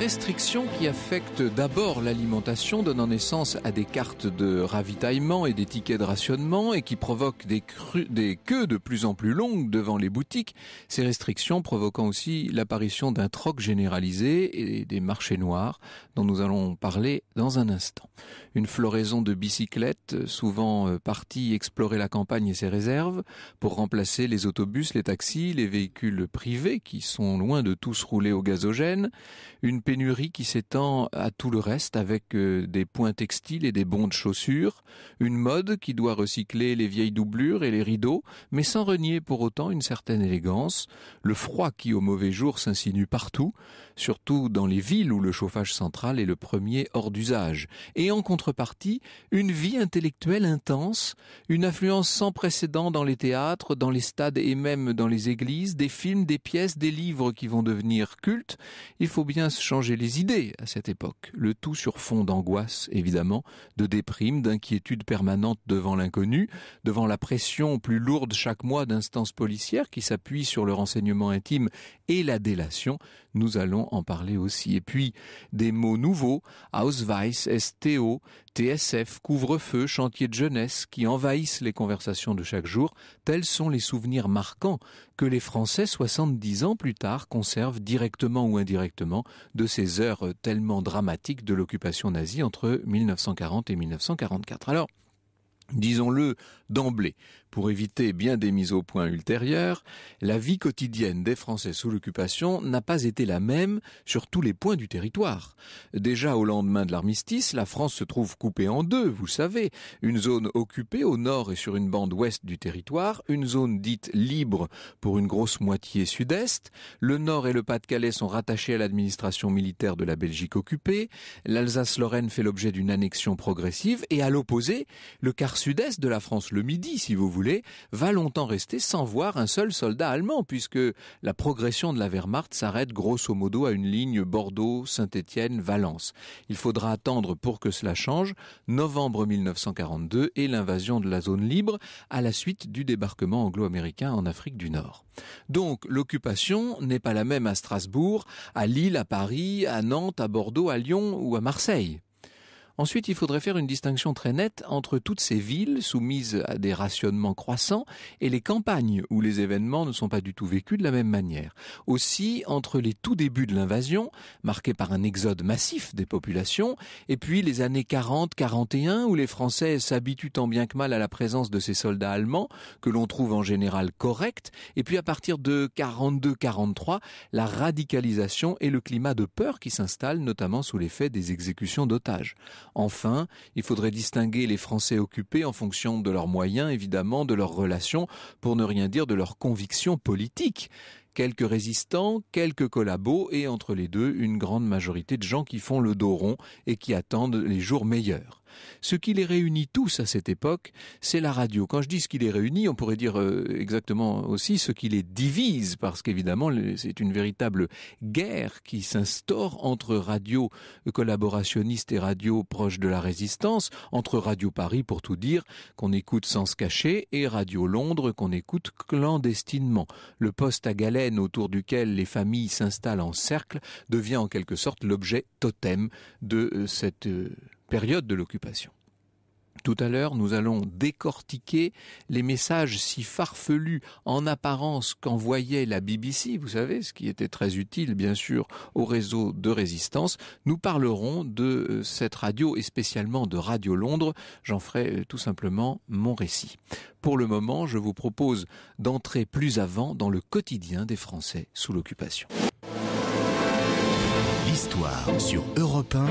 restrictions qui affectent d'abord l'alimentation, donnant naissance à des cartes de ravitaillement et des tickets de rationnement et qui provoquent des, queues de plus en plus longues devant les boutiques. Ces restrictions provoquant aussi l'apparition d'un troc généralisé et des marchés noirs dont nous allons parler dans un instant. Une floraison de bicyclettes, souvent euh, partie explorer la campagne et ses réserves pour remplacer les autobus, les taxis, les véhicules privés qui sont loin de tous rouler au gazogène. Une pénurie qui s'étend à tout le reste avec euh, des points textiles et des bons de chaussures, une mode qui doit recycler les vieilles doublures et les rideaux, mais sans renier pour autant une certaine élégance, le froid qui au mauvais jour s'insinue partout, surtout dans les villes où le chauffage central est le premier hors d'usage, et en contrepartie, une vie intellectuelle intense, une influence sans précédent dans les théâtres, dans les stades et même dans les églises, des films, des pièces, des livres qui vont devenir cultes. Il faut bien se changer les idées à cette époque, le tout sur fond d'angoisse, évidemment, de déprime, d'inquiétude permanente devant l'inconnu, devant la pression plus lourde chaque mois d'instances policières qui s'appuient sur le renseignement intime et la délation, nous allons en parler aussi. Et puis, des mots nouveaux, Ausweis, STO, TSF, couvre-feu, chantier de jeunesse, qui envahissent les conversations de chaque jour, tels sont les souvenirs marquants que les Français 70 ans plus tard conservent directement ou indirectement de ces heures tellement dramatiques de l'occupation nazie entre 1940 et 1944. Alors, disons-le, d'emblée. Pour éviter bien des mises au point ultérieures, la vie quotidienne des Français sous l'occupation n'a pas été la même sur tous les points du territoire. Déjà au lendemain de l'armistice, la France se trouve coupée en deux, vous savez, une zone occupée au nord et sur une bande ouest du territoire, une zone dite libre pour une grosse moitié sud-est, le nord et le Pas-de-Calais sont rattachés à l'administration militaire de la Belgique occupée, l'Alsace-Lorraine fait l'objet d'une annexion progressive et à l'opposé, le quart sud-est de la France, le Midi, si vous voulez, va longtemps rester sans voir un seul soldat allemand, puisque la progression de la Wehrmacht s'arrête grosso modo à une ligne Bordeaux-Saint-Étienne-Valence. Il faudra attendre pour que cela change novembre 1942 et l'invasion de la zone libre à la suite du débarquement anglo-américain en Afrique du Nord. Donc l'occupation n'est pas la même à Strasbourg, à Lille, à Paris, à Nantes, à Bordeaux, à Lyon ou à Marseille. Ensuite, il faudrait faire une distinction très nette entre toutes ces villes soumises à des rationnements croissants et les campagnes où les événements ne sont pas du tout vécus de la même manière. Aussi, entre les tout débuts de l'invasion, marqués par un exode massif des populations, et puis les années 40-41 où les Français s'habituent tant bien que mal à la présence de ces soldats allemands, que l'on trouve en général corrects, et puis à partir de 42-43, la radicalisation et le climat de peur qui s'installe notamment sous l'effet des exécutions d'otages. Enfin, il faudrait distinguer les Français occupés en fonction de leurs moyens, évidemment, de leurs relations, pour ne rien dire de leurs convictions politiques quelques résistants, quelques collabos et entre les deux une grande majorité de gens qui font le dos rond et qui attendent les jours meilleurs. Ce qui les réunit tous à cette époque, c'est la radio. Quand je dis ce qui les réunit, on pourrait dire euh, exactement aussi ce qui les divise, parce qu'évidemment, c'est une véritable guerre qui s'instaure entre radio collaborationniste et radio proche de la résistance, entre Radio Paris, pour tout dire, qu'on écoute sans se cacher, et Radio Londres, qu'on écoute clandestinement. Le poste à galène autour duquel les familles s'installent en cercle devient en quelque sorte l'objet totem de euh, cette euh, période de l'occupation. Tout à l'heure, nous allons décortiquer les messages si farfelus en apparence qu'envoyait la BBC, vous savez, ce qui était très utile, bien sûr, au réseau de résistance. Nous parlerons de euh, cette radio et spécialement de Radio Londres. J'en ferai euh, tout simplement mon récit. Pour le moment, je vous propose d'entrer plus avant dans le quotidien des Français sous l'occupation. Histoire sur Europe 1,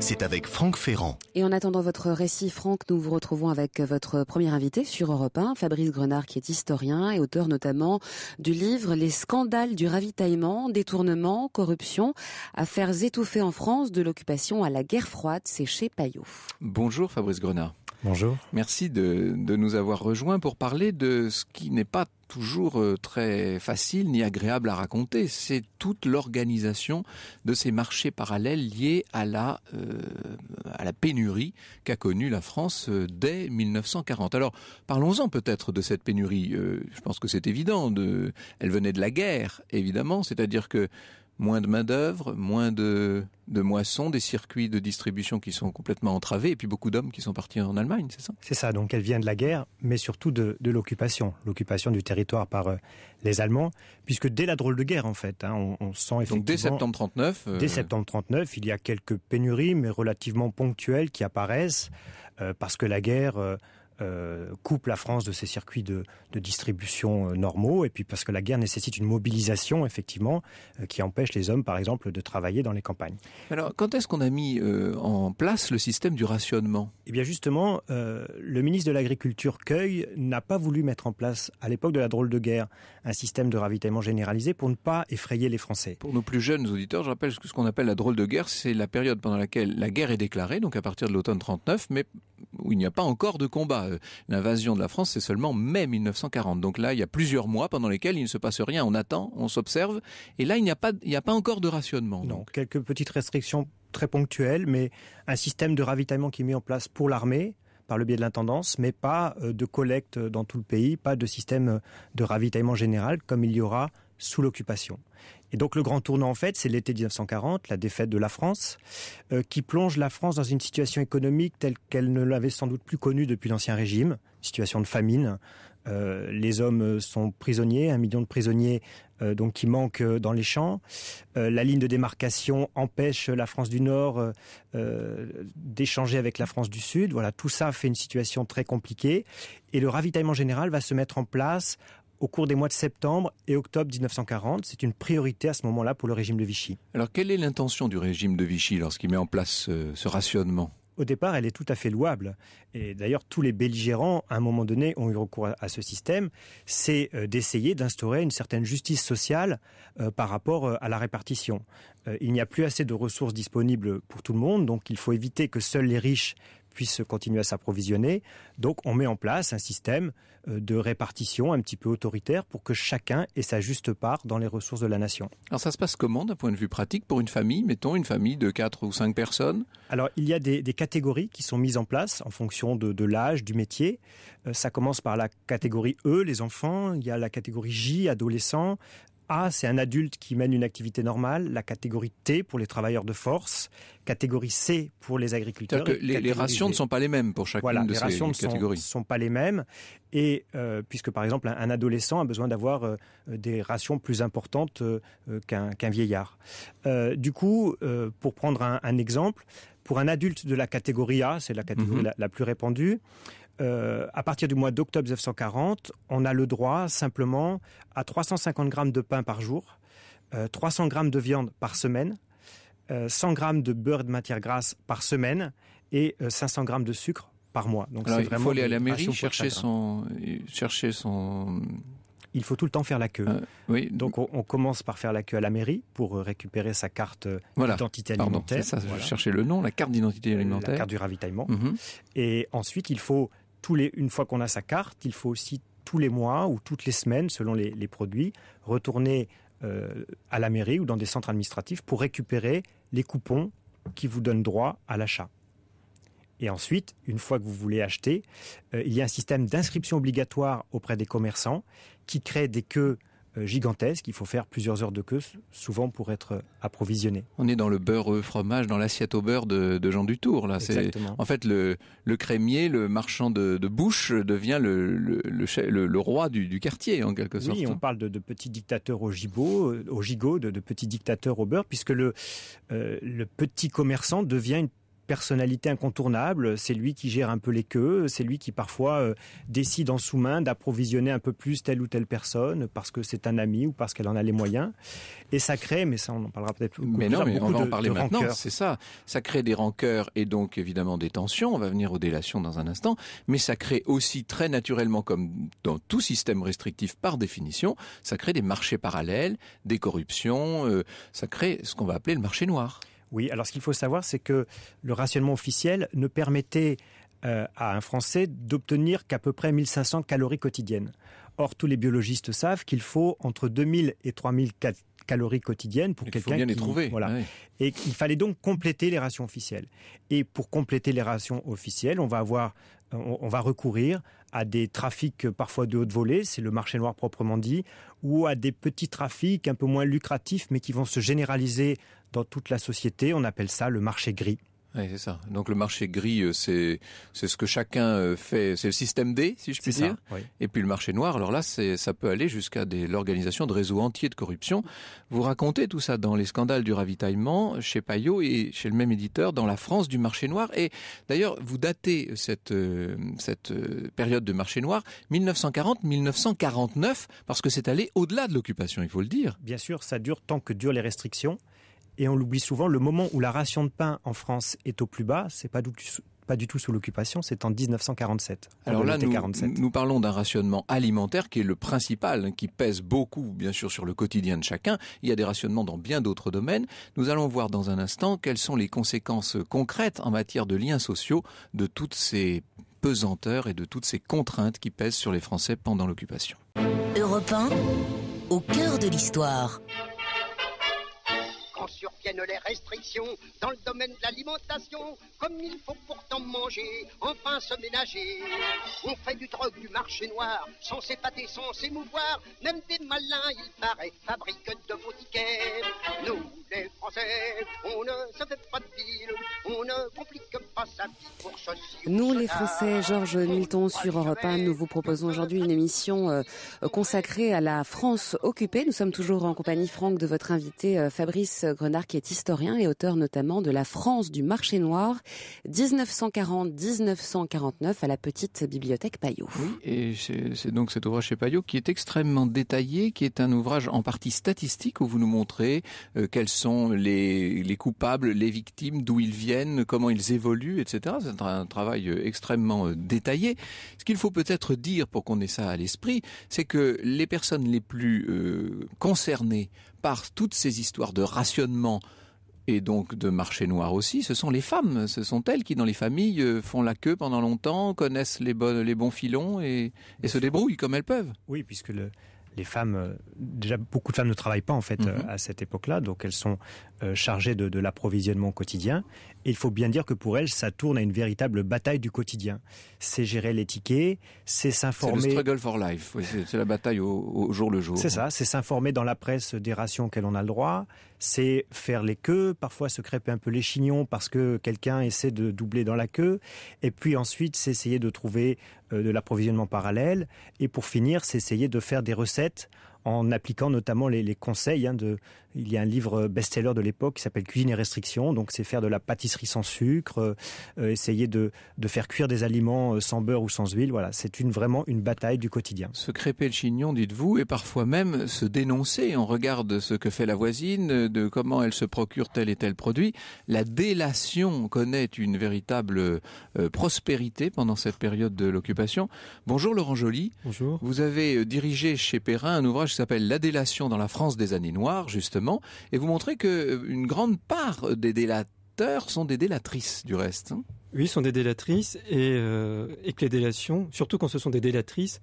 c'est avec Franck Ferrand. Et en attendant votre récit, Franck, nous vous retrouvons avec votre premier invité sur Europe 1, Fabrice Grenard, qui est historien et auteur notamment du livre Les scandales du ravitaillement, détournement, corruption, affaires étouffées en France de l'occupation à la guerre froide, c'est chez Payot. Bonjour Fabrice Grenard. Bonjour. Merci de nous avoir rejoints pour parler de ce qui n'est pas toujours euh, très facile ni agréable à raconter. C'est toute l'organisation de ces marchés parallèles liés à la, euh, à la pénurie qu'a connue la France euh, dès 1940. Alors parlons-en peut-être de cette pénurie. je pense que c'est évident. Elle venait de la guerre, évidemment. C'est-à-dire que moins de main-d'œuvre, moins de, de moissons, des circuits de distribution qui sont complètement entravés, et puis beaucoup d'hommes qui sont partis en Allemagne, c'est ça C'est ça, donc elle vient de la guerre, mais surtout de, l'occupation, l'occupation du territoire par euh, les Allemands, puisque dès la drôle de guerre, en fait, hein, on, sent effectivement... Donc dès septembre 39 euh, Dès septembre 39, il y a quelques pénuries, mais relativement ponctuelles, qui apparaissent, euh, parce que la guerre euh, coupe la France de ses circuits de, distribution euh, normaux, et puis parce que la guerre nécessite une mobilisation, effectivement, euh, qui empêche les hommes, par exemple, de travailler dans les campagnes. Alors, quand est-ce qu'on a mis en place le système du rationnement Eh bien, justement, le ministre de l'Agriculture, Cueil, n'a pas voulu mettre en place, à l'époque de la drôle de guerre, un système de ravitaillement généralisé pour ne pas effrayer les Français. Pour nos plus jeunes auditeurs, je rappelle que ce qu'on appelle la drôle de guerre, c'est la période pendant laquelle la guerre est déclarée, donc à partir de l'automne 39, mais où il n'y a pas encore de combat euh, l'invasion de la France, c'est seulement mai 1940. Donc là, il y a plusieurs mois pendant lesquels il ne se passe rien. On attend, on s'observe. Et là, il n'y a pas, encore de rationnement. donc. quelques petites restrictions très ponctuelles, mais un système de ravitaillement qui est mis en place pour l'armée par le biais de l'intendance, mais pas euh, de collecte dans tout le pays, pas de système euh, de ravitaillement général comme il y aura sous l'occupation. Et donc le grand tournant, en fait, c'est l'été 1940, la défaite de la France, euh, qui plonge la France dans une situation économique telle qu'elle ne l'avait sans doute plus connue depuis l'Ancien Régime, situation de famine. Euh, les hommes sont prisonniers, un million de prisonniers euh, donc qui manquent dans les champs. la ligne de démarcation empêche la France du Nord d'échanger avec la France du Sud. Voilà, tout ça fait une situation très compliquée. Et le ravitaillement général va se mettre en place au cours des mois de septembre et octobre 1940. C'est une priorité à ce moment-là pour le régime de Vichy. Alors quelle est l'intention du régime de Vichy lorsqu'il met en place euh, ce rationnement au départ, elle est tout à fait louable. Et d'ailleurs, tous les belligérants, à un moment donné, ont eu recours à ce système. C'est euh, d'essayer d'instaurer une certaine justice sociale euh, par rapport à la répartition. Il n'y a plus assez de ressources disponibles pour tout le monde, donc il faut éviter que seuls les riches puisse continuer à s'approvisionner. Donc on met en place un système euh, de répartition un petit peu autoritaire pour que chacun ait sa juste part dans les ressources de la nation. Alors ça se passe comment d'un point de vue pratique pour une famille, mettons une famille de 4 ou 5 personnes Alors il y a des, catégories qui sont mises en place en fonction de, l'âge, du métier. Euh, ça commence par la catégorie E, les enfants, il y a la catégorie J, adolescents, a, c'est un adulte qui mène une activité normale, la catégorie T pour les travailleurs de force, catégorie C pour les agriculteurs. les, rations ne sont pas les mêmes pour chacune voilà, de les ces Ne sont, pas les mêmes. Et euh, puisque par exemple un, adolescent a besoin d'avoir euh, des rations plus importantes euh, qu'un vieillard. du coup, pour prendre un, exemple, pour un adulte de la catégorie A, c'est la catégorie mhm. la, plus répandue, euh, à partir du mois d'octobre 1940, on a le droit simplement à 350 grammes de pain par jour, 300 euh, grammes de viande par semaine, 100 euh, grammes de beurre de matière grasse par semaine et 500 grammes de sucre par mois. Donc il faut aller à la mairie chercher son, chercher son il faut tout le temps faire la queue. oui. Donc on, commence par faire la queue à la mairie pour récupérer sa carte d'identité alimentaire. Pardon, ça, le nom, la carte d'identité alimentaire. La carte du ravitaillement. Mhm. Et ensuite, il faut les, une fois qu'on a sa carte, il faut aussi tous les mois ou toutes les semaines, selon les, produits, retourner euh, à la mairie ou dans des centres administratifs pour récupérer les coupons qui vous donnent droit à l'achat. Et ensuite, une fois que vous voulez acheter, euh, il y a un système d'inscription obligatoire auprès des commerçants qui crée des queues euh, gigantesque. Il faut faire plusieurs heures de queue, souvent pour être approvisionné. On est dans le beurre fromage, dans l'assiette au beurre de, Jean Dutour. Là. c'est En fait, le, le crémier, le marchand de, bouche devient le, le, roi du, quartier, en quelque sorte. Oui, on parle de, petits dictateurs au gigot, euh, au gigot de, petits dictateurs au beurre, puisque le, euh, le petit commerçant devient une personnalité incontournable. C'est lui qui gère un peu les queues, c'est lui qui parfois euh, décide en sous-main d'approvisionner un peu plus telle ou telle personne parce que c'est un ami ou parce qu'elle en a les moyens. Et ça crée, mais ça on en parlera peut-être plus. Mais non, mais on va en parler maintenant. C'est ça. Ça crée des rancœurs et donc évidemment des tensions. On va venir aux délations dans un instant, mais ça crée aussi très naturellement, comme dans tout système restrictif par définition, ça crée des marchés parallèles, des corruptions. Euh, ça crée ce qu'on va appeler le marché noir. Oui, alors ce qu'il faut savoir, c'est que le rationnement officiel ne permettait euh, à un Français d'obtenir qu'à peu près 1500 calories quotidiennes. Or, tous les biologistes savent qu'il faut entre 2000 et 3000 calories quotidiennes pour quelqu'un qui... les trouver. Voilà. Et il fallait donc compléter les rations officielles. Et pour compléter les rations officielles, on va avoir, on, on va recourir à des trafics parfois de haute volée, c'est le marché noir proprement dit, ou à des petits trafics un peu moins lucratifs mais qui vont se généraliser dans toute la société. On appelle ça le marché gris. Oui, c'est ça. Donc le marché gris, euh, c'est c'est ce que chacun euh, fait, c'est le système D, si je puis dire. Et puis le marché noir, alors là, ça peut aller jusqu'à des l'organisation de réseaux entiers de corruption. Vous racontez tout ça dans les scandales du ravitaillement chez Payot et chez le même éditeur dans la France du marché noir. Et d'ailleurs, vous datez cette euh, cette période de marché noir 1940-1949 parce que c'est allé au-delà de l'occupation, il faut le dire. Bien sûr, ça dure tant que durent les restrictions et on l'oublie souvent, le moment où la ration de pain en France est au plus bas, c'est pas du pas du tout sous l'occupation, c'est en 1947. Alors là, nous, nous parlons d'un rationnement alimentaire qui est le principal, qui pèse beaucoup, bien sûr, sur le quotidien de chacun. Il y a des rationnements dans bien d'autres domaines. Nous allons voir dans un instant quelles sont les conséquences concrètes en matière de liens sociaux de toutes ces pesanteurs et de toutes ces contraintes qui pèsent sur les Français pendant l'occupation. Europe 1, au cœur de l'histoire attention les restrictions dans le domaine de l'alimentation, comme il faut pourtant manger, enfin se ménager. On fait du drogue, du marché noir, sans s'épater, sans s'émouvoir, même des malins, il paraît, fabriquent de faux tickets. Nous, les Français, on ne se fait pas de ville, on ne complique pas sa vie pour ceci. Nous, les Français, Georges Milton sur Europe 1, nous vous proposons aujourd'hui une émission euh, euh, consacrée à la France occupée. Nous sommes toujours en compagnie, Franck, de votre invité euh, Fabrice Grenard qui est historien et auteur notamment de La France du marché noir 1940-1949 à la petite bibliothèque Payot. et c'est donc cet ouvrage chez Payot qui est extrêmement détaillé, qui est un ouvrage en partie statistique où vous nous montrez euh, quels sont les, coupables, les victimes, d'où ils viennent, comment ils évoluent, etc. C'est un, travail euh, extrêmement euh, détaillé. Ce qu'il faut peut-être dire pour qu'on ait ça à l'esprit, c'est que les personnes les plus concernées par toutes ces histoires de rationnement et donc de marché noir aussi, ce sont les femmes. Ce sont elles qui, dans les familles, euh, font la queue pendant longtemps, connaissent les, bonnes, les bons filons et, se débrouillent comme elles peuvent. Oui, puisque les femmes, euh, déjà beaucoup de femmes ne travaillent pas en fait mhm. euh, à cette époque-là, donc elles sont euh, chargée de, l'approvisionnement quotidien. il faut bien dire que pour elle, ça tourne à une véritable bataille du quotidien. C'est gérer les tickets, c'est s'informer. C'est le struggle for life. c'est la bataille au, jour le jour. C'est ça. C'est s'informer dans la presse des rations auxquelles on a le droit. C'est faire les queues, parfois se crêper un peu les chignons parce que quelqu'un essaie de doubler dans la queue. Et puis ensuite, c'est essayer de trouver euh, de l'approvisionnement parallèle. Et pour finir, c'est essayer de faire des recettes en appliquant notamment les, conseils hein, de, il y a un livre best-seller de l'époque qui s'appelle Cuisine et restrictions. Donc c'est faire de la pâtisserie sans sucre, euh, euh, essayer de, faire cuire des aliments euh, sans beurre ou sans huile. Voilà, c'est une vraiment une bataille du quotidien. Se crêper le chignon, dites-vous, et parfois même se dénoncer. On regarde ce que fait la voisine, de comment elle se procure tel et tel produit. La délation connaît une véritable prospérité pendant cette période de l'occupation. Bonjour Laurent Joly. Bonjour. Vous avez dirigé chez Perrin un ouvrage qui s'appelle La délation dans la France des années noires, justement et vous montrez qu'une euh, grande part des délateurs sont des délatrices, du reste. Hein. Oui, sont des délatrices euh, et, que les délations, surtout quand ce sont des délatrices,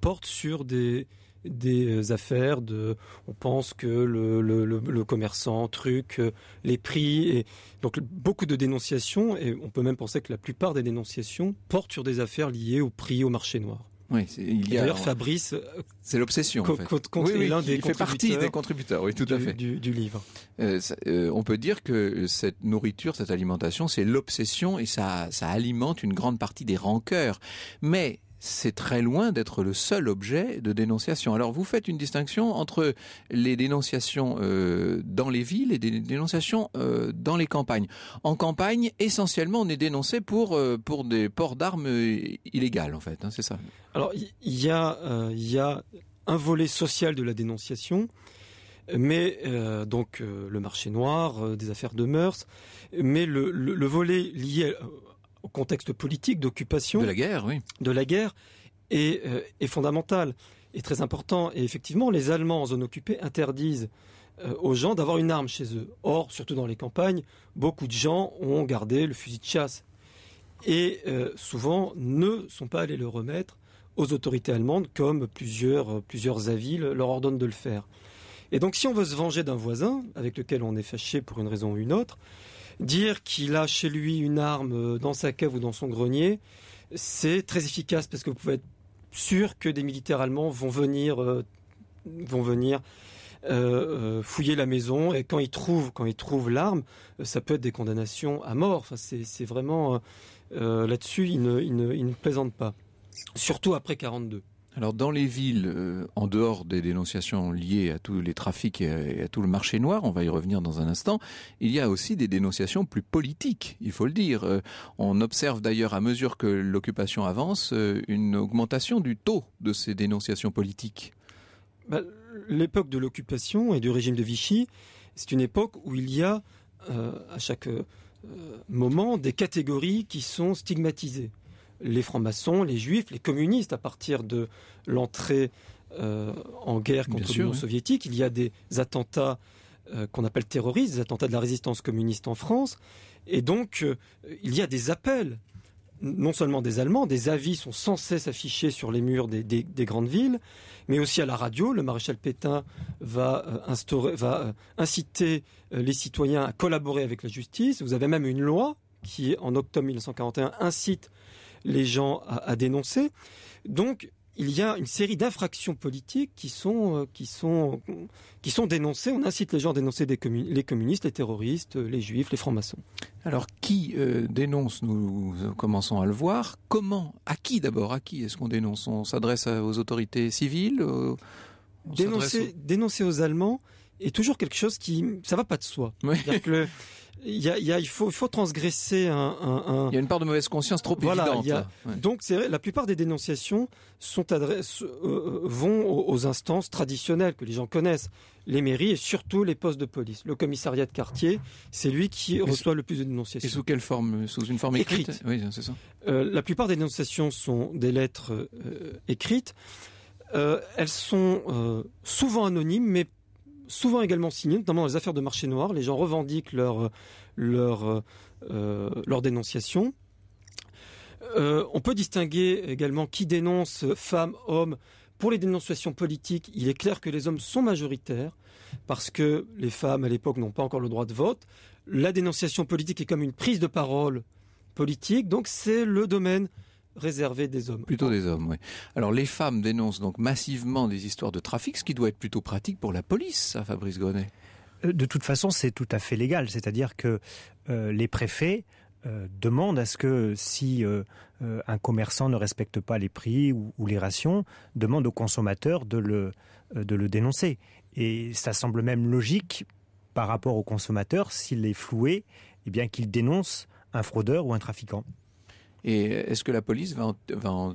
portent sur des, euh, affaires de on pense que le, commerçant truc les prix et donc beaucoup de dénonciations et on peut même penser que la plupart des dénonciations portent sur des affaires liées au prix au marché noir. Oui, il y a. D'ailleurs, Fabrice. Euh, c'est l'obsession. Il fait. partie des contributeurs. tout du, à fait. Du, livre. Euh, euh, on peut dire que cette nourriture, cette alimentation, c'est l'obsession et ça, ça alimente une grande partie des rancœurs. Mais c'est très loin d'être le seul objet de dénonciation. Alors vous faites une distinction entre les dénonciations euh, dans les villes et des dénonciations euh, dans les campagnes. En campagne, essentiellement, on est dénoncé pour euh, pour des ports d'armes illégales, en fait. Hein, c'est ça. Alors il y a il y un volet social de la dénonciation. Mais donc le marché noir, des affaires de mœurs, mais le volet lié contexte politique d'occupation. De la guerre, oui. De la guerre est, euh, est fondamental et très important. Et effectivement, les Allemands en zone occupée interdisent euh, aux gens d'avoir une arme chez eux. Or, surtout dans les campagnes, beaucoup de gens ont gardé le fusil de chasse et euh, souvent ne sont pas allés le remettre aux autorités allemandes, comme plusieurs, plusieurs avis leur ordonnent de le faire. Et donc, si on veut se venger d'un voisin avec lequel on est fâché pour une raison ou une autre, Dire qu'il a chez lui une arme euh, dans sa cave ou dans son grenier, c'est très efficace parce que vous pouvez être sûr que des militaires allemands vont venir, euh, vont venir euh, fouiller la maison et quand ils trouvent, quand ils trouvent l'arme, ça peut être des condamnations à mort. Enfin, c'est vraiment là-dessus, ils ne, plaisantent pas. Surtout après 42. Alors dans les villes, euh, en dehors des dénonciations liées à tous les trafics et à, tout le marché noir, on va y revenir dans un instant, il y a aussi des dénonciations plus politiques, il faut le dire. Euh, on observe d'ailleurs à mesure que l'occupation avance euh, une augmentation du taux de ces dénonciations politiques. Bah, l'époque de l'occupation et du régime de Vichy, c'est une époque où il y a à chaque moment des catégories qui sont stigmatisées les francs-maçons, les juifs, les communistes à partir de l'entrée euh, en guerre contre l'Union soviétique. Il y a des attentats euh, qu'on appelle terroristes, des attentats de la résistance communiste en France. Et donc, euh, il y a des appels, non seulement des Allemands, des avis sont sans cesse affichés sur les murs des, grandes villes, mais aussi à la radio. Le maréchal Pétain va, instaurer, va inciter les citoyens à collaborer avec la justice. Vous avez même une loi qui, en octobre 1941, incite les gens à, dénoncer. Donc, il y a une série d'infractions politiques qui sont, euh, qui sont, qui sont dénoncées. On incite les gens à dénoncer les communistes, les terroristes, euh, les juifs, les francs-maçons. Alors, qui euh, dénonce Nous commençons à le voir. Comment À qui d'abord À qui est-ce qu'on dénonce On s'adresse aux autorités civiles Dénoncer, aux... Allemands est toujours quelque chose qui, ça va pas de soi. Oui. il il faut, faut transgresser un, Il y a une part de mauvaise conscience trop évidente. Donc c'est la plupart des dénonciations sont euh, euh, vont aux, instances traditionnelles que les gens connaissent, les mairies et surtout les postes de police. Le commissariat de quartier, c'est lui qui reçoit le plus de dénonciations. Et sous quelle forme euh, Sous une forme écrite, Oui, c'est ça. la plupart des dénonciations sont des lettres écrites. elles sont souvent anonymes, mais souvent également signés, notamment dans les affaires de marché noir. Les gens revendiquent leur, leur, euh, leur dénonciation. Euh, on peut distinguer également qui dénonce femmes, hommes. Pour les dénonciations politiques, il est clair que les hommes sont majoritaires parce que les femmes à l'époque n'ont pas encore le droit de vote. La dénonciation politique est comme une prise de parole politique, donc c'est le domaine réservé des hommes. Plutôt des hommes, oui. Alors les femmes dénoncent donc massivement des histoires de trafic, ce qui doit être plutôt pratique pour la police, ça, Fabrice Grenet. Euh, de toute façon, c'est tout à fait légal, c'est-à-dire que euh, les préfets euh, demandent à ce que si un commerçant ne respecte pas les prix ou, les rations, demandent au consommateur de le, de le dénoncer. Et ça semble même logique par rapport au consommateur, s'il est floué, eh bien qu'il dénonce un fraudeur ou un trafiquant. Et est-ce que la police va en,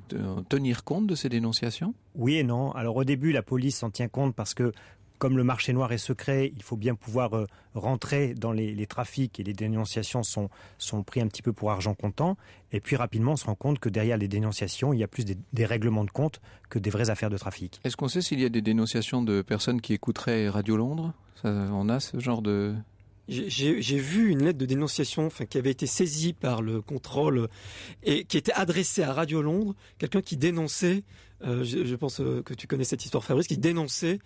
tenir compte de ces dénonciations Oui et non. Alors au début, la police s'en tient compte parce que comme le marché noir est secret, il faut bien pouvoir euh, rentrer dans les, trafics et les dénonciations sont, sont un petit peu pour argent comptant. Et puis rapidement, on se rend compte que derrière les dénonciations, il y a plus des, règlements de compte que des vraies affaires de trafic. Est-ce qu'on sait s'il y a des dénonciations de personnes qui écouteraient Radio Londres On a ce genre de, j'ai vu une lettre de dénonciation qui avait été saisie par le contrôle et qui était adressée à Radio Londres, quelqu'un qui dénonçait, euh, je, pense euh, que tu connais cette histoire Fabrice, qui dénonçait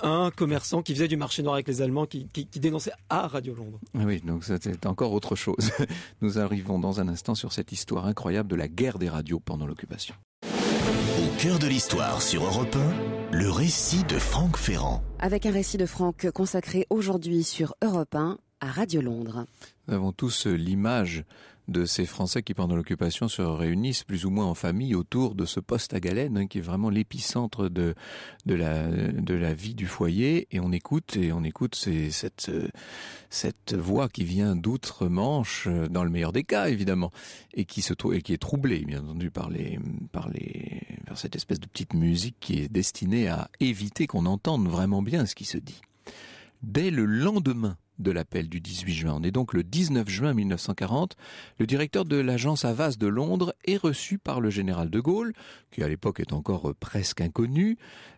un commerçant qui faisait du marché noir avec les Allemands, qui, qui dénonçait à Radio Londres. Ah oui, donc c'était encore autre chose. Nous arrivons dans un instant sur cette histoire incroyable de la guerre des radios pendant l'occupation. Au cœur de l'histoire sur Europe 1, le récit de Franck Ferrand. Avec un récit de Franck consacré aujourd'hui sur Europe 1 à Radio Londres. Nous avons tous euh, l'image de ces Français qui, pendant l'occupation, se réunissent plus ou moins en famille autour de ce poste à galène, hein, qui est vraiment l'épicentre de, de, la, de la vie du foyer. Et on écoute, et on écoute cette, euh, cette voix qui vient d'outre-Manche, euh, dans le meilleur des cas, évidemment, et qui, se, et qui est troublée, bien entendu, par, les, par, les, par cette espèce de petite musique qui est destinée à éviter qu'on entende vraiment bien ce qui se dit. Dès le lendemain de l'appel du 18 juin. On est donc le 19 juin 1940. Le directeur de l'agence Havas de Londres est reçu par le général de Gaulle, qui à l'époque est encore euh, presque inconnu.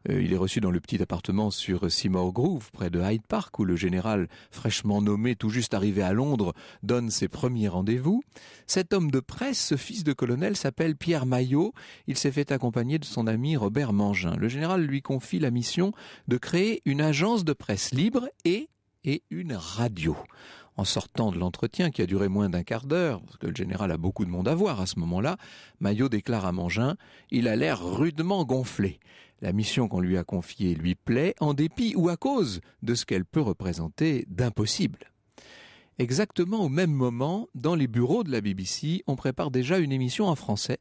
Euh, il est reçu dans le petit appartement sur Seymour Grove, près de Hyde Park, où le général, fraîchement nommé, tout juste arrivé à Londres, donne ses premiers rendez-vous. Cet homme de presse, ce fils de colonel, s'appelle Pierre Maillot. Il s'est fait accompagner de son ami Robert Mangin. Le général lui confie la mission de créer une agence de presse libre et et une radio. En sortant de l'entretien, qui a duré moins d'un quart d'heure, parce que le général a beaucoup de monde à voir à ce moment-là, Maillot déclare à Mangin Il a l'air rudement gonflé. La mission qu'on lui a confiée lui plaît, en dépit ou à cause de ce qu'elle peut représenter d'impossible. Exactement au même moment, dans les bureaux de la BBC, on prépare déjà une émission en français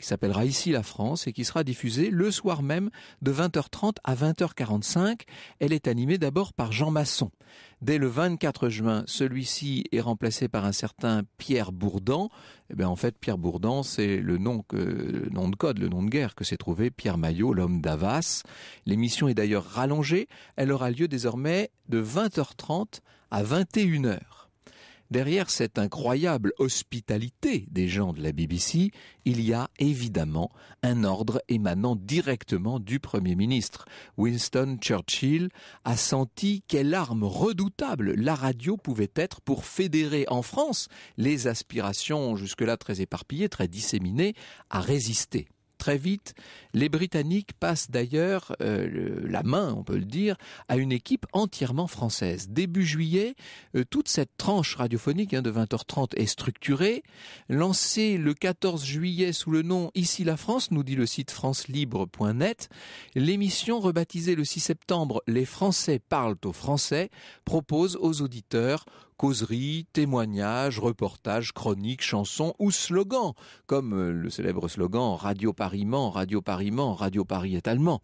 qui s'appellera Ici la France et qui sera diffusée le soir même de 20h30 à 20h45. Elle est animée d'abord par Jean Masson. Dès le 24 juin, celui-ci est remplacé par un certain Pierre Bourdan. Eh en fait, Pierre Bourdan, c'est le nom que, nom de code, le nom de guerre que s'est trouvé Pierre Maillot, l'homme d'Avas. L'émission est d'ailleurs rallongée. Elle aura lieu désormais de 20h30 à 21h derrière cette incroyable hospitalité des gens de la BBC, il y a évidemment un ordre émanant directement du Premier ministre. Winston Churchill a senti quelle arme redoutable la radio pouvait être pour fédérer en France les aspirations jusque-là très éparpillées, très disséminées, à résister. Très vite, les Britanniques passent d'ailleurs euh, la main, on peut le dire, à une équipe entièrement française. Début juillet, euh, toute cette tranche radiophonique hein, de 20h30 est structurée. Lancée le 14 juillet sous le nom Ici la France, nous dit le site francelibre.net, l'émission rebaptisée le 6 septembre Les Français parlent aux Français propose aux auditeurs causeries, témoignages, reportages, chroniques, chansons ou slogans, comme euh, le célèbre slogan Radio paris Radio paris Radio Paris est allemand.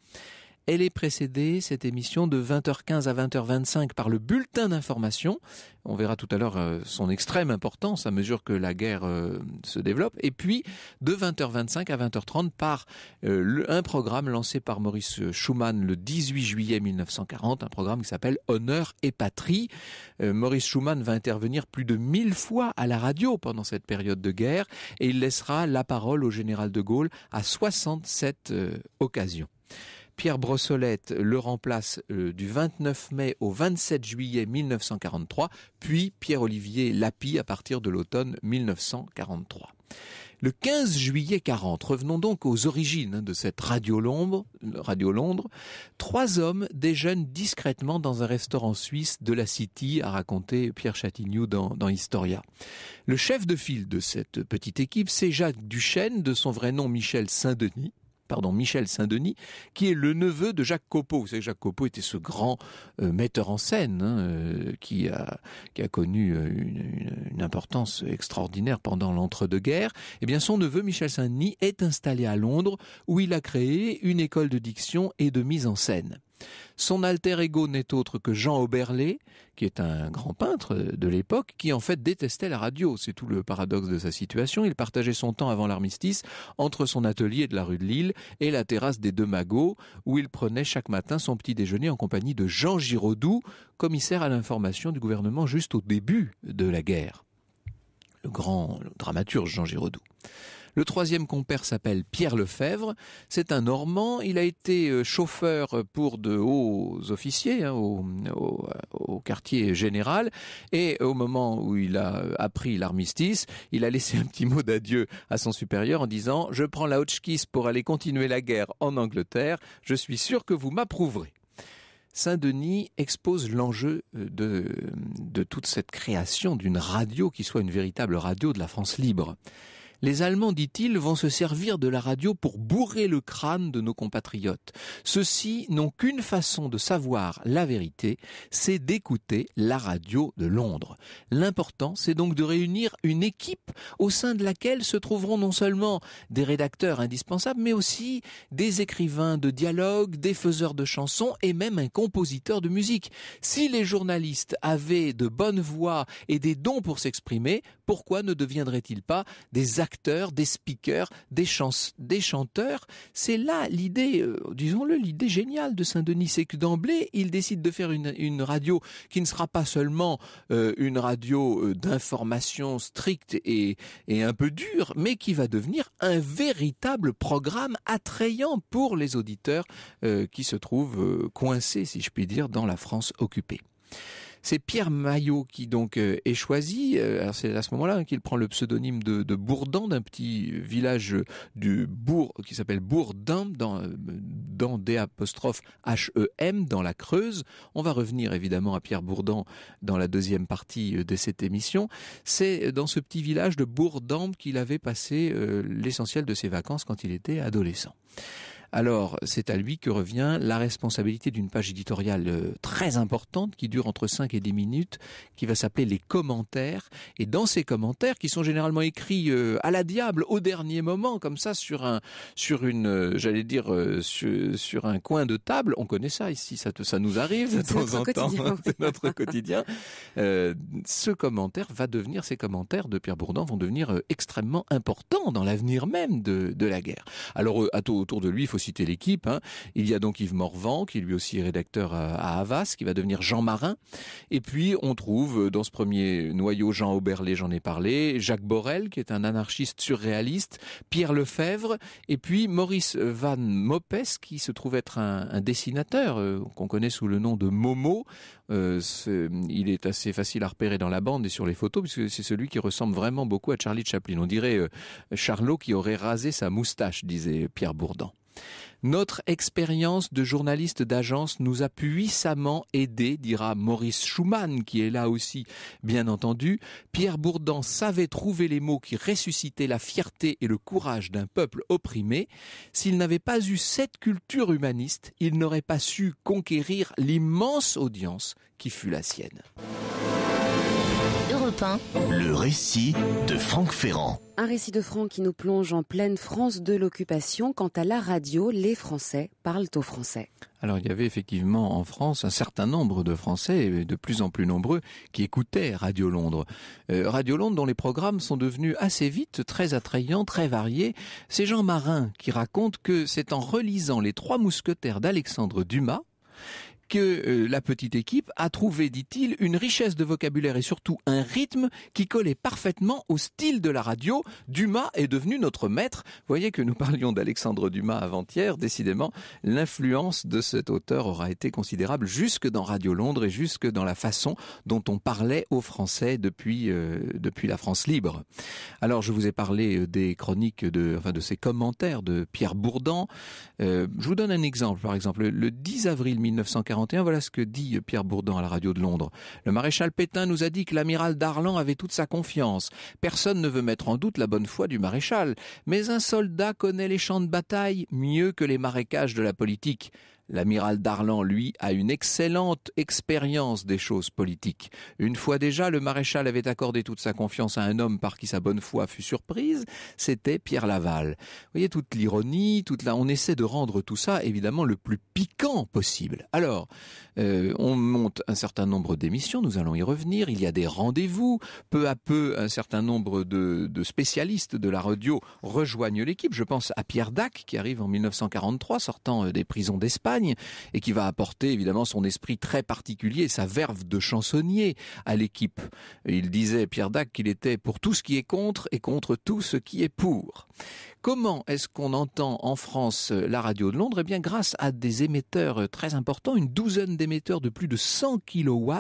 Elle est précédée, cette émission, de 20h15 à 20h25 par le bulletin d'information. On verra tout à l'heure euh, son extrême importance à mesure que la guerre euh, se développe. Et puis, de 20h25 à 20h30 par euh, un programme lancé par Maurice Schumann le 18 juillet 1940, un programme qui s'appelle Honneur et Patrie. Maurice Schumann va intervenir plus de 1000 fois à la radio pendant cette période de guerre et il laissera la parole au général de Gaulle à 67 occasions. Pierre Brossolette le remplace euh, du 29 mai au 27 juillet 1943, puis Pierre-Olivier Lapi à partir de l'automne 1943. Le 15 juillet 40, revenons donc aux origines hein, de cette Radio Londres, Radio Londres. Trois hommes déjeunent discrètement dans un restaurant suisse de la City, a raconté Pierre Chatignoux dans, dans Historia. Le chef de file de cette petite équipe, c'est Jacques Duchesne, de son vrai nom Michel Saint-Denis, pardon, Michel Saint-Denis, qui est le neveu de Jacques Copeau. Vous savez, Jacques Copeau était ce grand euh, metteur en scène hein, euh, qui, a, connu euh, une, une importance extraordinaire pendant l'entre-deux-guerres. Eh bien, son neveu Michel Saint-Denis est installé à Londres, où il a créé une école de diction et de mise en scène. Son alter ego n'est autre que Jean Oberlé, qui est un grand peintre de l'époque, qui en fait détestait la radio. C'est tout le paradoxe de sa situation. Il partageait son temps avant l'armistice entre son atelier de la rue de Lille et la terrasse des Deux Magots, où il prenait chaque matin son petit déjeuner en compagnie de Jean Giraudoux, commissaire à l'information du gouvernement juste au début de la guerre. Le grand dramaturge Jean Giraudoux. Le troisième compère s'appelle Pierre Lefebvre. C'est un Normand. Il a été euh, chauffeur pour de hauts officiers hein, euh, au, quartier général. Et au moment où il a euh, appris l'armistice, il a laissé un petit mot d'adieu à son supérieur en disant « Je prends la Hotchkiss pour aller continuer la guerre en Angleterre. Je suis sûr que vous m'approuverez ». Saint-Denis expose l'enjeu de, de toute cette création d'une radio qui soit une véritable radio de la France libre. Les Allemands, dit-il, vont se servir de la radio pour bourrer le crâne de nos compatriotes. Ceux-ci n'ont qu'une façon de savoir la vérité, c'est d'écouter la radio de Londres. L'important, c'est donc de réunir une équipe au sein de laquelle se trouveront non seulement des rédacteurs indispensables, mais aussi des écrivains de dialogue, des faiseurs de chansons et même un compositeur de musique. Si les journalistes avaient de bonnes voix et des dons pour s'exprimer, pourquoi ne deviendraient-ils pas des acteurs des speakers, des, chans des chanteurs. C'est là l'idée, euh, disons-le, l'idée géniale de Saint-Denis, c'est que d'emblée, il décide de faire une, radio qui ne sera pas seulement euh, une radio euh, d'information stricte et, un peu dure, mais qui va devenir un véritable programme attrayant pour les auditeurs qui se trouvent coincés, si je puis dire, dans la France occupée. C'est Pierre Maillot qui donc euh, est choisi. Euh, c'est à ce moment-là hein, qu'il prend le pseudonyme de, Bourdan d'un petit village du bourg qui s'appelle Bourdin dans euh, dans E M dans la Creuse. On va revenir évidemment à Pierre Bourdan dans la deuxième partie de cette émission. C'est dans ce petit village de Bourdan qu'il avait passé l'essentiel de ses vacances quand il était adolescent. Alors, c'est à lui que revient la responsabilité d'une page éditoriale euh, très importante qui dure entre 5 et 10 minutes, qui va s'appeler les commentaires. Et dans ces commentaires, qui sont généralement écrits euh, à la diable, au dernier moment, comme ça, sur un, sur une, euh, j'allais dire, sur, un coin de table, on connaît ça ici, ça, ça nous arrive de temps en temps, notre quotidien. ce commentaire va devenir, ces commentaires de Pierre Bourdon vont devenir extrêmement importants dans l'avenir même de, la guerre. Alors, à autour de lui, il faut citer l'équipe. Hein. Il y a donc Yves Morvan, qui lui aussi est rédacteur euh, à Havas, qui va devenir Jean Marin. Et puis on trouve euh, dans ce premier noyau Jean auberlet j'en ai parlé, Jacques Borel, qui est un anarchiste surréaliste, Pierre Lefebvre, et puis Maurice Van Mopes, qui se trouve être un, dessinateur euh, qu'on connaît sous le nom de Momo. il est assez facile à repérer dans la bande et sur les photos, puisque c'est celui qui ressemble vraiment beaucoup à Charlie Chaplin. On dirait Charlot qui aurait rasé sa moustache, disait Pierre Bourdan. Notre expérience de journaliste d'agence nous a puissamment aidés, dira Maurice Schumann, qui est là aussi, bien entendu. Pierre Bourdan savait trouver les mots qui ressuscitaient la fierté et le courage d'un peuple opprimé. S'il n'avait pas eu cette culture humaniste, il n'aurait pas su conquérir l'immense audience qui fut la sienne. Le récit de Franck Ferrand. Un récit de Franck qui nous plonge en pleine France de l'occupation. Quant à la radio, les Français parlent aux Français. Alors il y avait effectivement en France un certain nombre de Français, de plus en plus nombreux, qui écoutaient Radio Londres. Euh, radio Londres dont les programmes sont devenus assez vite très attrayants, très variés. C'est Jean Marin qui raconte que c'est en relisant les trois mousquetaires d'Alexandre Dumas que euh, la petite équipe a trouvé, dit-il, une richesse de vocabulaire et surtout un rythme qui collait parfaitement au style de la radio. Dumas est devenu notre maître. Vous Voyez que nous parlions d'Alexandre Dumas avant-hier. Décidément, l'influence de cet auteur aura été considérable jusque dans Radio Londres et jusque dans la façon dont on parlait aux Français depuis, euh, depuis la France libre. Alors, je vous ai parlé euh, des chroniques de, enfin, de ses commentaires de Pierre Bourdan. je vous donne un exemple, par exemple. Le 10 avril 1940, voilà ce que dit Pierre Bourdin à la radio de Londres. Le maréchal Pétain nous a dit que l'amiral Darlan avait toute sa confiance. Personne ne veut mettre en doute la bonne foi du maréchal, mais un soldat connaît les champs de bataille mieux que les marécages de la politique. L'amiral Darlan, lui, a une excellente expérience des choses politiques. Une fois déjà, le maréchal avait accordé toute sa confiance à un homme par qui sa bonne foi fut surprise, c'était Pierre Laval. Vous voyez toute l'ironie, toute là. on essaie de rendre tout ça évidemment le plus piquant possible. Alors, euh, on monte un certain nombre d'émissions, nous allons y revenir, il y a des rendez-vous, peu à peu un certain nombre de spécialistes de la radio rejoignent l'équipe. Je pense à Pierre Dac qui arrive en 1943 sortant euh, des prisons d'Espagne et qui va apporter évidemment son esprit très particulier, sa verve de chansonnier à l'équipe. Il disait, Pierre Dac, qu'il était pour tout ce qui est contre et contre tout ce qui est pour. Comment est-ce qu'on entend en France euh, la radio de Londres Eh bien, grâce à des émetteurs euh, très importants, une douzaine d'émetteurs de plus de 100 kW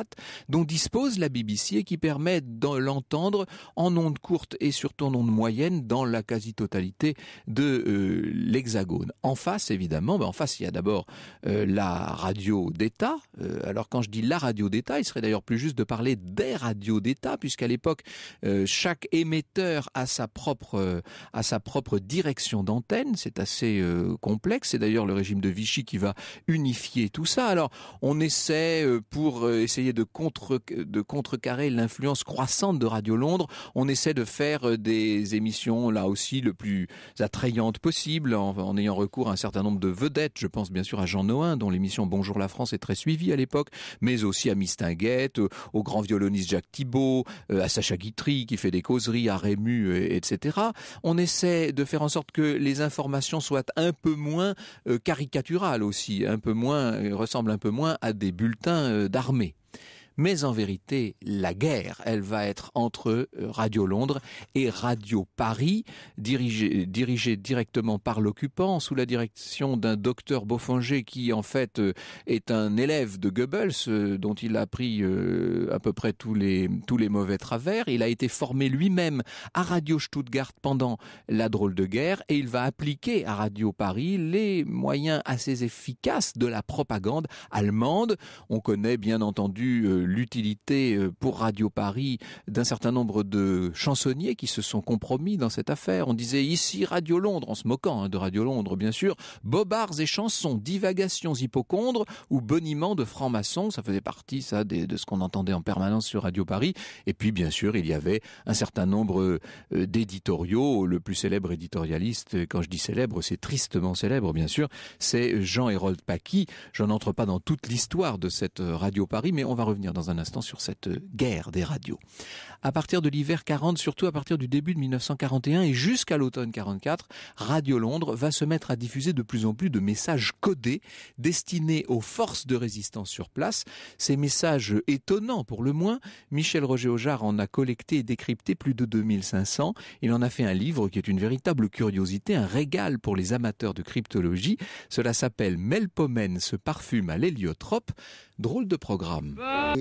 dont dispose la BBC et qui permet de l'entendre en ondes courtes et surtout en ondes moyennes dans la quasi-totalité de euh, l'Hexagone. En face, évidemment, ben, en face, il y a d'abord la radio d'État. alors, quand je dis la radio d'État, il serait d'ailleurs plus juste de parler des radios d'État, puisqu'à l'époque, chaque émetteur a sa propre, a sa propre direction d'antenne. C'est assez euh, complexe. C'est d'ailleurs le régime de Vichy qui va unifier tout ça. Alors, on essaie, euh, pour euh, essayer de, contre, de contrecarrer l'influence croissante de Radio Londres, on essaie de faire des émissions, là aussi, le plus attrayantes possible, en, ayant recours à un certain nombre de vedettes. Je pense bien sûr à Jean Noin, dont l'émission Bonjour la France est très suivie à l'époque, mais aussi à Mistinguette, au grand violoniste Jacques Thibault, à Sacha Guitry qui fait des causeries, à Rému, etc. On essaie de faire en sorte que les informations soient un peu moins euh, caricaturales aussi, un peu moins, euh, ressemblent un peu moins à des bulletins euh, d'armée mais en vérité, la guerre, elle va être entre euh, Radio Londres et Radio Paris, dirigée, dirigé directement par l'occupant, sous la direction d'un docteur Beaufanger qui, en fait, euh, est un élève de Goebbels, euh, dont il a pris à peu près tous les, tous les mauvais travers. Il a été formé lui-même à Radio Stuttgart pendant la drôle de guerre et il va appliquer à Radio Paris les moyens assez efficaces de la propagande allemande. On connaît bien entendu l'utilité euh, pour Radio Paris d'un certain nombre de chansonniers qui se sont compromis dans cette affaire. On disait ici Radio Londres, en se moquant hein, de Radio Londres bien sûr, bobards et chansons, divagations hypocondres ou boniments de francs-maçons, ça faisait partie ça de ce qu'on entendait en permanence sur Radio Paris. Et puis bien sûr, il y avait un certain nombre euh, d'éditoriaux, le plus célèbre éditorialiste, euh, quand je dis célèbre, c'est tristement célèbre bien sûr, c'est Jean-Hérold Paquis. J'en n'entre pas dans toute l'histoire de cette Radio Paris, mais on va revenir dans un instant sur cette euh, guerre des radios. À partir de l'hiver 40, surtout à partir du début de 1941 et jusqu'à l'automne 44, Radio Londres va se mettre à diffuser de plus en plus de messages codés destinés aux forces de résistance sur place. Ces messages étonnants pour le moins, Michel Roger Ojar en a collecté et décrypté plus de 2500. Il en a fait un livre qui est une véritable curiosité, un régal pour les amateurs de cryptologie. Cela s'appelle Melpomène se parfume à l'héliotrope. Drôle de programme. Bah,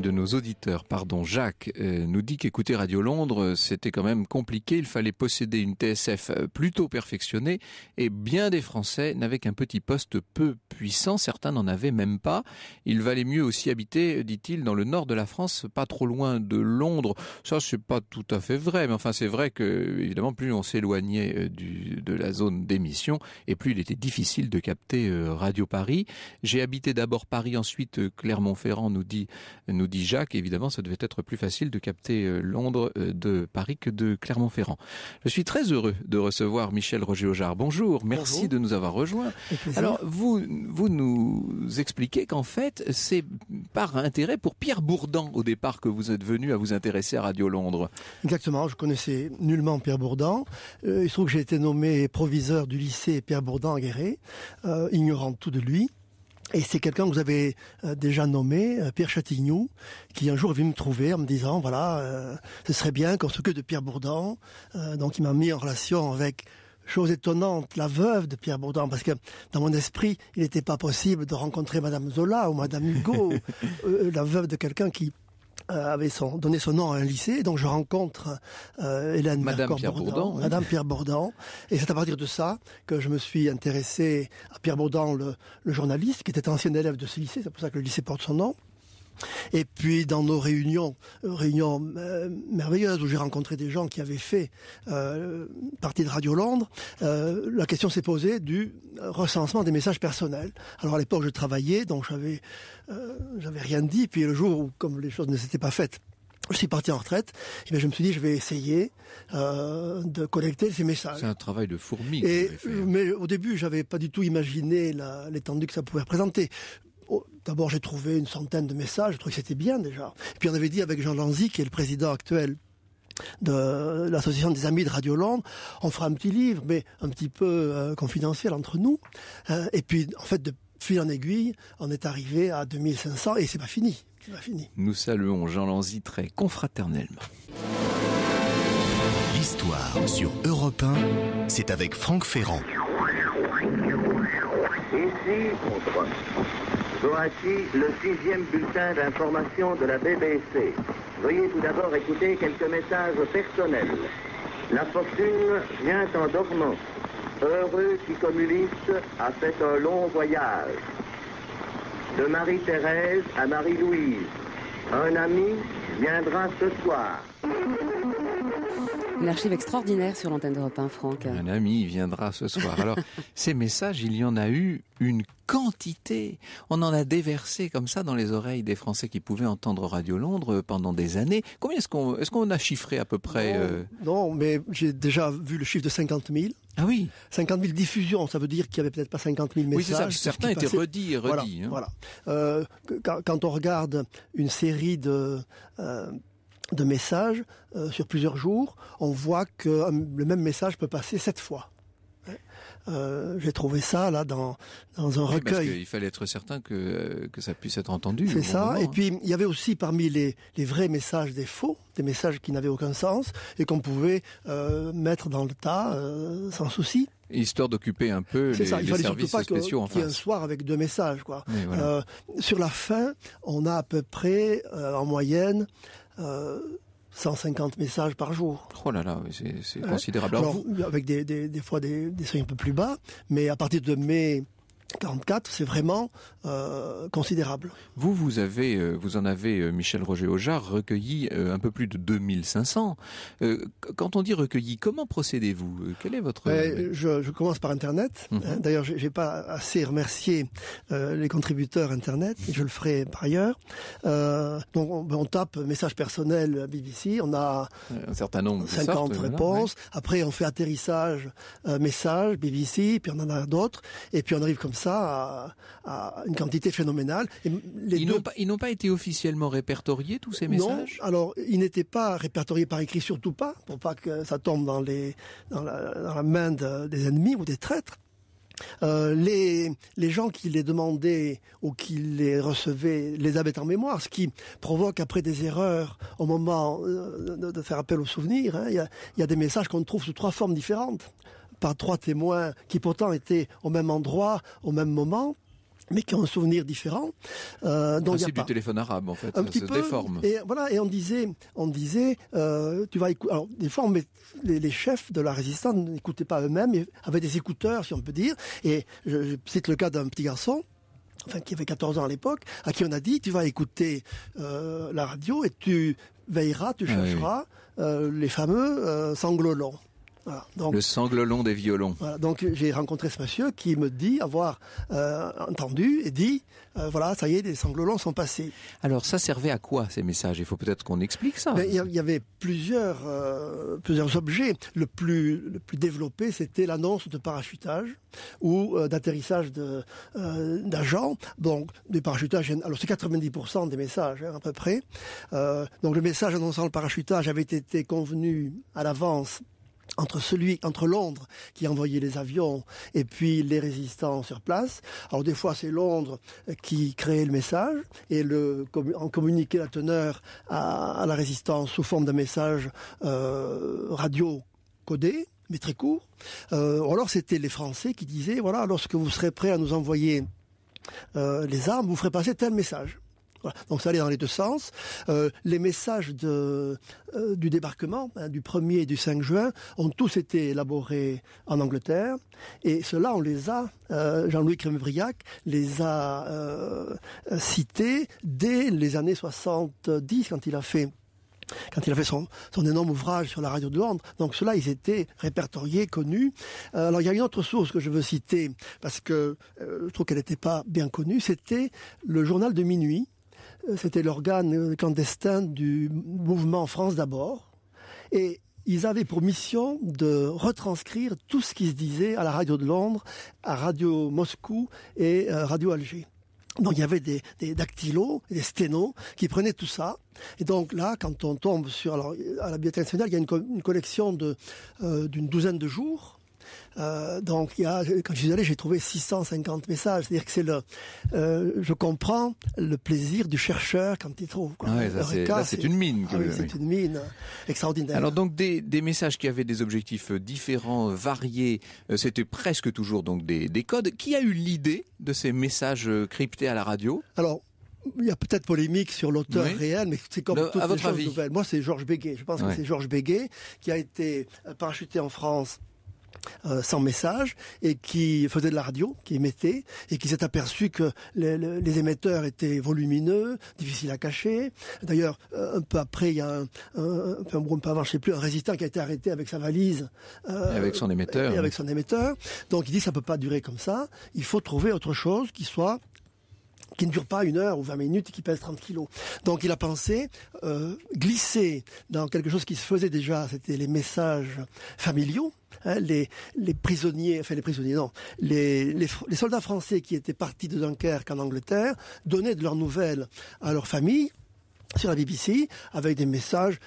de nos auditeurs, pardon, Jacques, euh, nous dit qu'écouter Radio Londres, euh, c'était quand même compliqué. Il fallait posséder une TSF euh, plutôt perfectionnée et bien des Français n'avaient qu'un petit poste peu puissant. Certains n'en avaient même pas. Il valait mieux aussi habiter, dit-il, dans le nord de la France, pas trop loin de Londres. Ça, c'est pas tout à fait vrai, mais enfin, c'est vrai que, évidemment, plus on s'éloignait de la zone d'émission et plus il était difficile de capter Radio Paris. J'ai habité d'abord Paris, ensuite Clermont-Ferrand, nous dit, nous dit Jacques, évidemment, ça devait être plus facile de capter euh, Londres euh, de Paris que de Clermont-Ferrand. Je suis très heureux de recevoir Michel Roger-Aujard. Bonjour, merci de nous avoir rejoints. Alors, vous, vous nous expliquez qu'en fait, c'est par intérêt pour Pierre Bourdan, au départ, que vous êtes venu à vous intéresser à Radio Londres. Exactement, je connaissais nullement Pierre Bourdan. Euh, il se trouve que j'ai été nommé proviseur du lycée Pierre Bourdan à Guéret, ignorant tout de lui. Et c'est quelqu'un que vous avez euh, déjà nommé, euh, Pierre Chatignou, qui un jour est venu me trouver en me disant, voilà, euh, ce serait bien qu'on s'occupe de Pierre Bourdon. donc il m'a mis en relation avec, chose étonnante, la veuve de Pierre Bourdon, parce que dans mon esprit, il n'était pas possible de rencontrer Madame Zola ou Madame Hugo, la veuve de quelqu'un qui euh, avait donné son nom à un lycée. Donc je rencontre euh, Hélène Madame Pierre Bourdan, Madame Pierre Bourdan. Et c'est à partir de ça que je me suis intéressé à Pierre Bourdan, le, le journaliste, qui était ancien élève de ce lycée. C'est pour ça que le lycée porte son nom. Et puis dans nos réunions, réunions euh, merveilleuses où j'ai rencontré des gens qui avaient fait euh, partie de Radio Londres, euh, la question s'est posée du recensement des messages personnels. Alors à l'époque, je travaillais, donc j'avais j'avais rien dit. Puis le jour où, comme les choses ne s'étaient pas faites, je suis parti en retraite, et eh je me suis dit, je vais essayer de collecter ces messages. C'est un travail de fourmi. fait. Hein. mais au début, je n'avais pas du tout imaginé l'étendue que ça pouvait représenter. Oh, d'abord j'ai trouvé une centaine de messages, je trouvais que c'était bien déjà. puis on avait dit avec Jean Lanzi, qui est le président actuel de l'association des amis de Radio Londres, on fera un petit livre, mais un petit peu euh, confidentiel entre nous. Euh, et puis, en fait, de fil en aiguille, on est arrivé à 2500 et c'est pas fini. C'est pas fini. Nous saluons Jean Lanzi très confraternellement. L'histoire sur Europe 1, c'est avec Franck Ferrand. Voici le sixième bulletin d'information de la BBC. Veuillez tout d'abord écouter quelques messages personnels. La fortune vient en dormant. Heureux qui, communiste a fait un long voyage. De Marie-Thérèse à Marie-Louise. Un ami viendra ce soir. Une archive extraordinaire sur l'antenne d'Europe 1, Franck. Un ami viendra ce soir. Alors, ces messages, il y en a eu une quantité. On en a déversé comme ça dans les oreilles des Français qui pouvaient entendre Radio Londres pendant des années. Combien est-ce qu'on est a chiffré à peu près euh Non, mais j'ai déjà vu le chiffre de 50 000. Ah oui. 50 000 diffusions, ça veut dire qu'il y avait peut-être pas 50 000 messages. Oui, c'est ça, certains étaient redits, redits. Voilà. Hein. Euh, quand on regarde une série de euh, de messages euh, sur plusieurs jours, on voit que euh, le même message peut passer sept fois. Hein. Euh, j'ai trouvé ça là dans dans un recueil. Parce il fallait être certain que que ça puisse être entendu. C'est ça. et puis il y avait aussi parmi les vrais messages des faux, des messages qui n'avaient aucun sens et qu'on pouvait mettre dans le tas sans souci. Histoire d'occuper un peu les, ça, il fallait services pas spéciaux un soir avec deux messages quoi. sur la fin, on a à peu près en moyenne 150 euh, messages par jour. Oh là là, c'est hein considérable. avec des, fois des, des seuils un peu plus bas, mais à partir de mai 44, c'est vraiment euh, considérable. Vous, vous avez, euh, vous en avez, euh, Michel Roger Ojar, recueilli un peu plus de 2500. quand on dit recueilli, comment procédez-vous Quel est votre... Ben, je, commence par Internet. Hein. Mhm. D'ailleurs, je n'ai pas assez remercié les contributeurs Internet. Je le ferai par ailleurs. donc, ben, on, tape message personnel à BBC. On a un certain nombre 50 réponses. Après, on fait atterrissage, message, BBC, puis on en a d'autres. Et puis, on arrive comme ça ça à, une quantité phénoménale. Et les ils n'ont pas, pas été officiellement répertoriés tous ces messages. Non, alors ils n'étaient pas répertoriés par écrit, surtout pas, pour pas que ça tombe dans les dans la, main des ennemis ou des traîtres. Euh, les, les gens qui les demandaient ou qui les recevaient les avaient en mémoire, ce qui provoque après des erreurs au moment euh, de, faire appel au souvenir. Hein. il y a des messages qu'on trouve sous trois formes différentes par trois témoins qui pourtant étaient au même endroit, au même moment, mais qui ont un souvenir différent. Euh, principe ah, du téléphone arabe en fait, un petit peu, Et voilà, et on disait, on disait, euh, tu vas écouter. des fois, les, chefs de la résistance n'écoutaient pas eux-mêmes, ils avaient des écouteurs, si on peut dire. Et je, cite le cas d'un petit garçon. Enfin, qui avait 14 ans à l'époque, à qui on a dit, tu vas écouter euh, la radio et tu veilleras, tu ah chercheras euh, les fameux sanglots donc, le sanglelon des violons. donc j'ai rencontré ce monsieur qui me dit avoir euh, entendu et dit euh, voilà ça y est les sanglots sont passés. Alors ça servait à quoi ces messages Il faut peut-être qu'on explique ça. il y avait plusieurs euh, plusieurs objets. Le plus le plus développé c'était l'annonce de parachutage ou d'atterrissage d'agents. Donc des parachutages alors c'est 90% des messages hein, à peu près. donc le message annonçant le parachutage avait été convenu à l'avance entre celui, entre Londres qui envoyait les avions et puis les résistants sur place. Alors des fois c'est Londres euh, qui créait le message et le, en communiquait la teneur à, la résistance sous forme d'un message euh, radio codé mais très court. Euh, ou alors c'était les Français qui disaient voilà lorsque vous serez prêt à nous envoyer les armes, vous ferez passer tel message. Donc ça allait dans les deux sens. Euh, les messages euh, du débarquement, hein, du 1er et du 5 juin, ont tous été élaborés en Angleterre. Et cela, on les a, euh, Jean-Louis Crémevriac les a cités dès les années 70, quand il a fait quand il a fait son, énorme ouvrage sur la radio de Londres. Donc cela, ils étaient répertoriés, connus. alors il y a une autre source que je veux citer, parce que je trouve qu'elle n'était pas bien connue, c'était le journal de minuit euh, c'était l'organe euh, clandestin du mouvement France d'abord. Et ils avaient pour mission de retranscrire tout ce qui se disait à la radio de Londres, à Radio Moscou et euh, Radio Alger. Donc il y avait des, dactylos, des sténos qui prenaient tout ça. Et donc là, quand on tombe sur... à la Bibliothèque nationale, il y a une, collection d'une douzaine de jours euh, donc quand je suis allé, j'ai trouvé 650 messages. C'est-à-dire que c'est le, euh, je comprends le plaisir du chercheur quand il trouve. Quoi. Ah c'est une mine. Ah c'est une mine extraordinaire. Alors donc des, messages qui avaient des objectifs euh, différents, variés. C'était presque toujours donc des, codes. Qui a eu l'idée de ces messages cryptés à la radio Alors il y a peut-être polémique sur l'auteur réel, mais c'est comme à toutes les avis. nouvelles. Moi, c'est Georges Béguet. Je pense que c'est Georges Béguet qui a été parachuté en France euh, sans message et qui faisait de la radio, qui émettait et qui s'est aperçu que les, émetteurs étaient volumineux, difficiles à cacher. D'ailleurs, euh, un peu après, il y a un, un, un, plus, un résistant qui a été arrêté avec sa valise, euh, avec son émetteur, avec son émetteur. Donc il dit ça ne peut pas durer comme ça. Il faut trouver autre chose qui soit qui ne dure pas une heure ou 20 minutes et qui pèse 30 kilos. Donc il a pensé euh, glisser dans quelque chose qui se faisait déjà, c'était les messages familiaux. Hein, les, prisonniers, enfin les prisonniers, non, les, les, soldats français qui étaient partis de Dunkerque en Angleterre donnaient de leurs nouvelles à leur famille sur la BBC avec des messages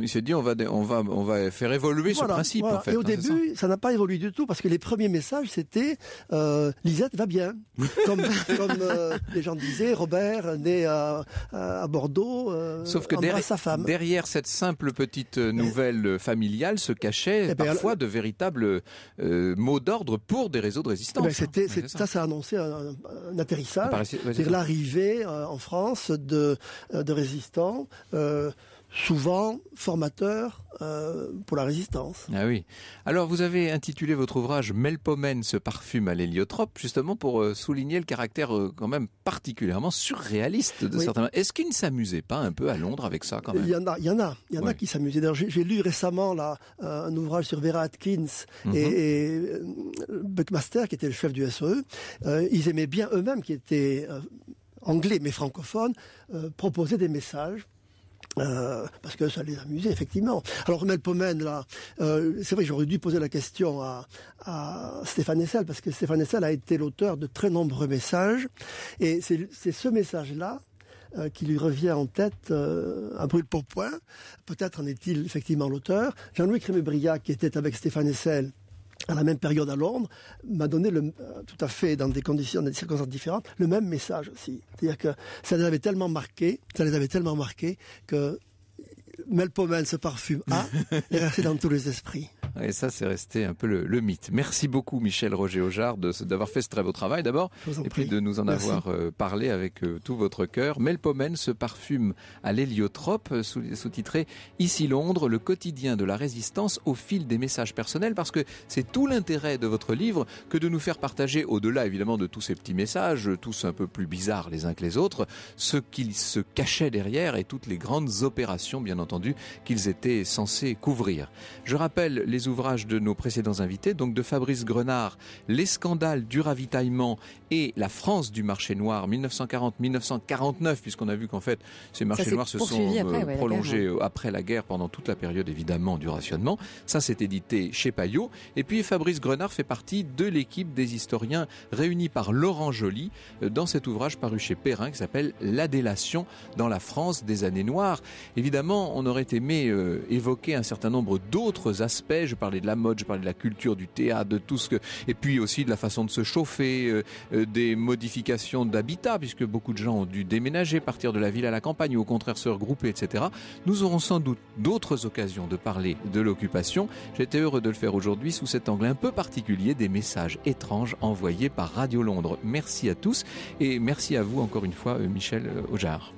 il s'est dit on va on va on va faire évoluer ce principe en fait. Et au hein, début, ça. n'a pas évolué du tout parce que les premiers messages c'était euh, Lisette va bien, comme, euh, les gens disaient Robert né à, Bordeaux. Euh, Sauf que derrière, sa femme. derrière cette simple petite euh, nouvelle familiale se cachaient eh parfois de véritables mots d'ordre pour des réseaux de résistance. Eh ben, hein. c'était ça, ça a annoncé un, atterrissage, à l'arrivée en France de de résistants souvent formateur euh, pour la résistance. Ah oui. Alors vous avez intitulé votre ouvrage Melpomène se parfume à l'héliotrope justement pour euh, souligner le caractère euh, quand même particulièrement surréaliste de certains. Est-ce qu'ils ne s'amusaient pas un peu à Londres avec ça quand même Il y en a, il y en a, qui s'amusaient. j'ai lu récemment un ouvrage sur Vera Atkins mhm. et, Buckmaster qui était le chef du SOE. E. ils aimaient bien eux-mêmes qui étaient anglais mais francophones proposer des messages euh, parce que ça les amusait, effectivement. Alors, Romel Pomène, là, euh, c'est vrai que j'aurais dû poser la question à, Stéphane Essel, parce que Stéphane Essel a été l'auteur de très nombreux messages. Et c'est ce message-là euh, qui lui revient en tête un brûle pour point. Peut-être en est-il effectivement l'auteur. Jean-Louis Crémé-Briac, qui était avec Stéphane Essel à la même période à Londres, m'a donné le, euh, tout à fait dans des conditions, dans des circonstances différentes, le même message aussi. C'est-à-dire que ça les avait tellement marqués, ça les avait tellement marqués que Melpomène, ce parfum A, ah, est resté dans tous les esprits. Et ça, c'est resté un peu le, mythe. Merci beaucoup, Michel Roger Ojard, d'avoir fait ce très beau travail d'abord, et puis de nous en avoir euh, parlé avec euh, tout votre cœur. Melpomène se parfume à l'héliotrope, euh, sous-titré Ici Londres, le quotidien de la résistance au fil des messages personnels, parce que c'est tout l'intérêt de votre livre que de nous faire partager, au-delà évidemment de tous ces petits messages, tous un peu plus bizarres les uns que les autres, ce qu'il se cachait derrière et toutes les grandes opérations, bien entendu qu'ils étaient censés couvrir. Je rappelle les ouvrages de nos précédents invités, donc de Fabrice Grenard, Les scandales du ravitaillement et La France du marché noir 1940-1949, puisqu'on a vu qu'en fait ces marchés noirs se sont euh, prolongés hein. après la guerre pendant toute la période évidemment du rationnement. Ça s'est édité chez Payot. Et puis Fabrice Grenard fait partie de l'équipe des historiens réunis par Laurent Joly euh, dans cet ouvrage paru chez Perrin qui s'appelle La délation dans la France des années noires. Évidemment, on on aurait aimé euh, évoquer un certain nombre d'autres aspects. Je parlais de la mode, je parlais de la culture, du théâtre, de tout ce que... Et puis aussi de la façon de se chauffer, euh, euh, des modifications d'habitat, puisque beaucoup de gens ont dû déménager, partir de la ville à la campagne, ou au contraire se regrouper, etc. Nous aurons sans doute d'autres occasions de parler de l'occupation. J'étais heureux de le faire aujourd'hui sous cet angle un peu particulier des messages étranges envoyés par Radio Londres. Merci à tous et merci à vous encore une fois, Michel Ojar